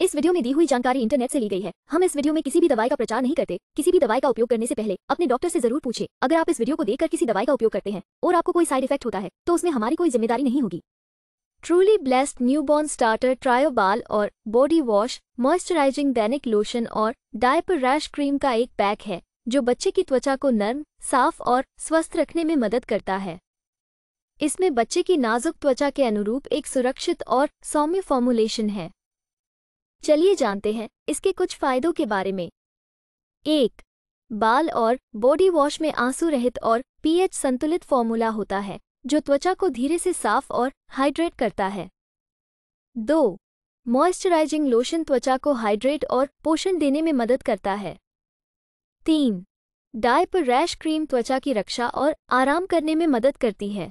इस वीडियो में दी हुई जानकारी इंटरनेट से ली गई है हम इस वीडियो में किसी भी दवाई का प्रचार नहीं करते किसी भी दवाई का उपयोग करने से पहले अपने डॉक्टर से जरूर पूछे अगर आप इस वीडियो को देखकर किसी दवाई का उपयोग करते हैं और आपको कोई साइड इफेक्ट होता है तो उसमें हमारी कोई जिम्मेदारी नहीं होगी truly blessed newborn starter trio बाल और बॉडी वॉश मॉइस्चराइजिंग दैनिक लोशन और डायपर रैश क्रीम का एक पैक है जो बच्चे की त्वचा को नर्म साफ और स्वस्थ रखने में मदद करता है इसमें बच्चे की नाजुक त्वचा के अनुरूप एक सुरक्षित और सौम्य फॉर्मुलेशन है चलिए जानते हैं इसके कुछ फायदों के बारे में एक बाल और बॉडी वॉश में आंसू रहित और पीएच संतुलित फॉर्मूला होता है जो त्वचा को धीरे से साफ और हाइड्रेट करता है दो मॉइस्चराइजिंग लोशन त्वचा को हाइड्रेट और पोषण देने में मदद करता है तीन डायपर रैश क्रीम त्वचा की रक्षा और आराम करने में मदद करती है